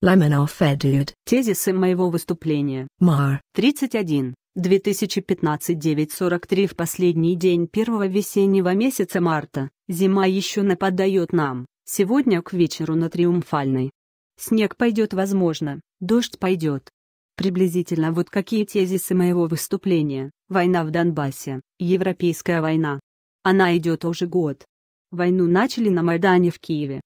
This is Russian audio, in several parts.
Ламинал Федуд. Тезисы моего выступления. Мар. 31. 2015-943 В последний день первого весеннего месяца марта, зима еще нападает нам, сегодня к вечеру на Триумфальной. Снег пойдет возможно, дождь пойдет. Приблизительно вот какие тезисы моего выступления. Война в Донбассе, Европейская война. Она идет уже год. Войну начали на Майдане в Киеве,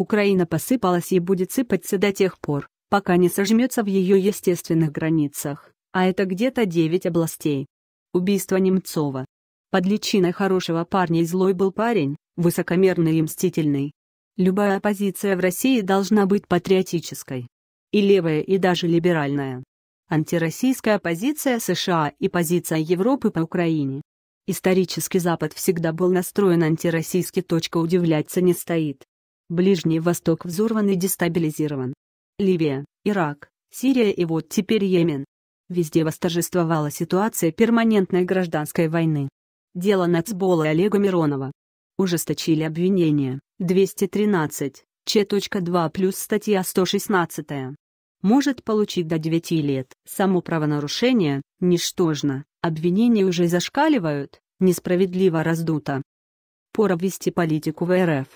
Украина посыпалась и будет сыпаться до тех пор, пока не сожмется в ее естественных границах, а это где-то 9 областей. Убийство Немцова. Под личиной хорошего парня злой был парень, высокомерный и мстительный. Любая оппозиция в России должна быть патриотической. И левая, и даже либеральная. Антироссийская позиция США и позиция Европы по Украине. Исторически Запад всегда был настроен антироссийски. Точка удивляться не стоит. Ближний Восток взорван и дестабилизирован. Ливия, Ирак, Сирия и вот теперь Йемен. Везде восторжествовала ситуация перманентной гражданской войны. Дело Нацбола и Олега Миронова. Ужесточили обвинения, 213, Ч.2 плюс статья 116. Может получить до 9 лет. Само правонарушение, ничтожно, обвинения уже зашкаливают, несправедливо раздуто. Пора ввести политику в РФ,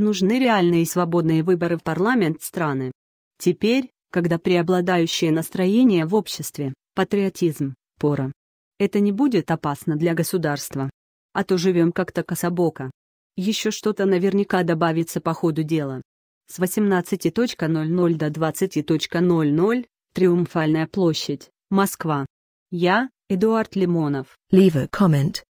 нужны реальные и свободные выборы в парламент страны. Теперь, когда преобладающее настроение в обществе – патриотизм, пора. Это не будет опасно для государства. А то живем как-то кособоко. Еще что-то наверняка добавится по ходу дела. С 18.00 до 20.00 Триумфальная площадь, Москва. Я, Эдуард Лимонов. Leave a comment.